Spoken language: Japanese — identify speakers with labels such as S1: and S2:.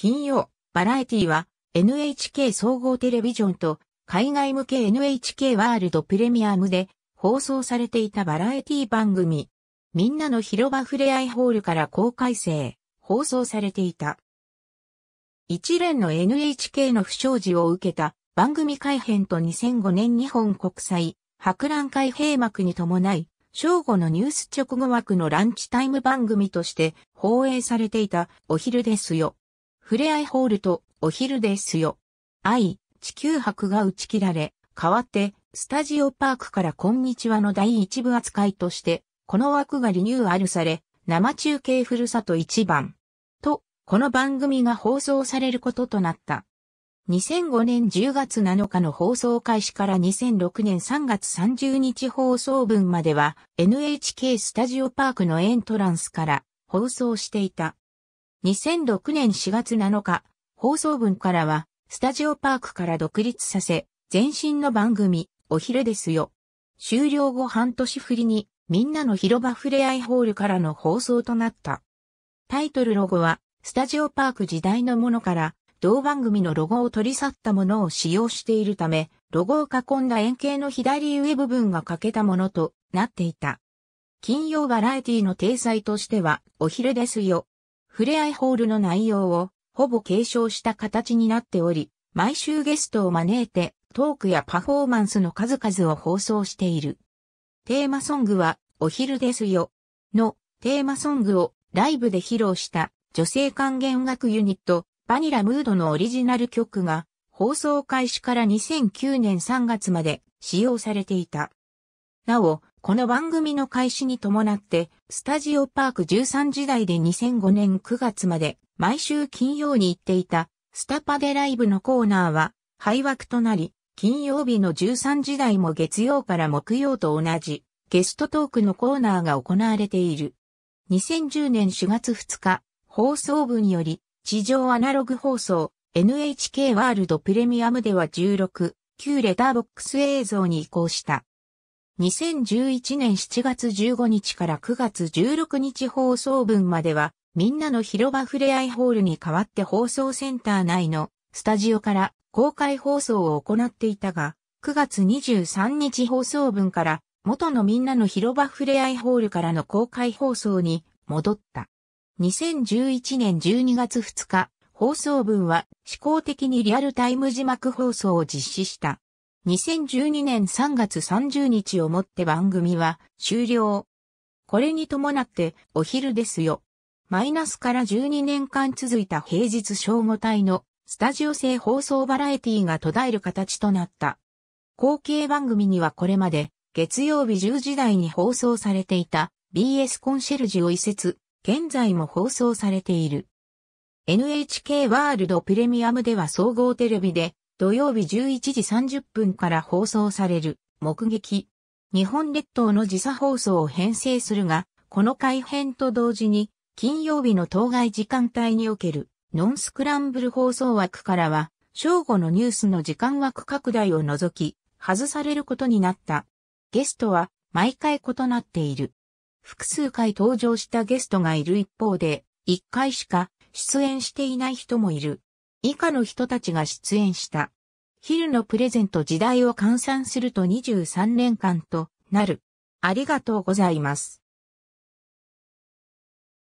S1: 金曜、バラエティは NHK 総合テレビジョンと海外向け NHK ワールドプレミアムで放送されていたバラエティ番組。みんなの広場ふれあいホールから公開生、放送されていた。一連の NHK の不祥事を受けた番組改編と2005年日本国際博覧会閉幕に伴い、正午のニュース直後枠のランチタイム番組として放映されていたお昼ですよ。ふれあいホールとお昼ですよ。愛、地球博が打ち切られ、代わって、スタジオパークからこんにちはの第一部扱いとして、この枠がリニューアルされ、生中継ふるさと一番。と、この番組が放送されることとなった。2005年10月7日の放送開始から2006年3月30日放送分までは NHK スタジオパークのエントランスから放送していた。2006年4月7日、放送分からは、スタジオパークから独立させ、前身の番組、お昼ですよ。終了後半年振りに、みんなの広場ふれあいホールからの放送となった。タイトルロゴは、スタジオパーク時代のものから、同番組のロゴを取り去ったものを使用しているため、ロゴを囲んだ円形の左上部分が欠けたものとなっていた。金曜バラエティの体裁としては、お昼ですよふれあいホールの内容をほぼ継承した形になっており、毎週ゲストを招いてトークやパフォーマンスの数々を放送している。テーマソングはお昼ですよのテーマソングをライブで披露した女性管弦楽ユニットバニラムードのオリジナル曲が放送開始から2009年3月まで使用されていた。なお、この番組の開始に伴って、スタジオパーク13時台で2005年9月まで、毎週金曜に行っていた、スタパでライブのコーナーは、廃枠となり、金曜日の13時台も月曜から木曜と同じ、ゲストトークのコーナーが行われている。2010年4月2日、放送部により、地上アナログ放送、NHK ワールドプレミアムでは16、旧レターボックス映像に移行した。2011年7月15日から9月16日放送分までは、みんなの広場ふれあいホールに代わって放送センター内のスタジオから公開放送を行っていたが、9月23日放送分から元のみんなの広場ふれあいホールからの公開放送に戻った。2011年12月2日、放送分は試行的にリアルタイム字幕放送を実施した。2012年3月30日をもって番組は終了。これに伴ってお昼ですよ。マイナスから12年間続いた平日正午帯のスタジオ制放送バラエティが途絶える形となった。後継番組にはこれまで月曜日10時台に放送されていた BS コンシェルジュを移設、現在も放送されている。NHK ワールドプレミアムでは総合テレビで土曜日11時30分から放送される、目撃。日本列島の時差放送を編成するが、この改編と同時に、金曜日の当該時間帯における、ノンスクランブル放送枠からは、正午のニュースの時間枠拡大を除き、外されることになった。ゲストは、毎回異なっている。複数回登場したゲストがいる一方で、一回しか出演していない人もいる。以下の人たちが出演した。ヒルのプレゼント時代を換算すると23年間となる。ありがとうございます。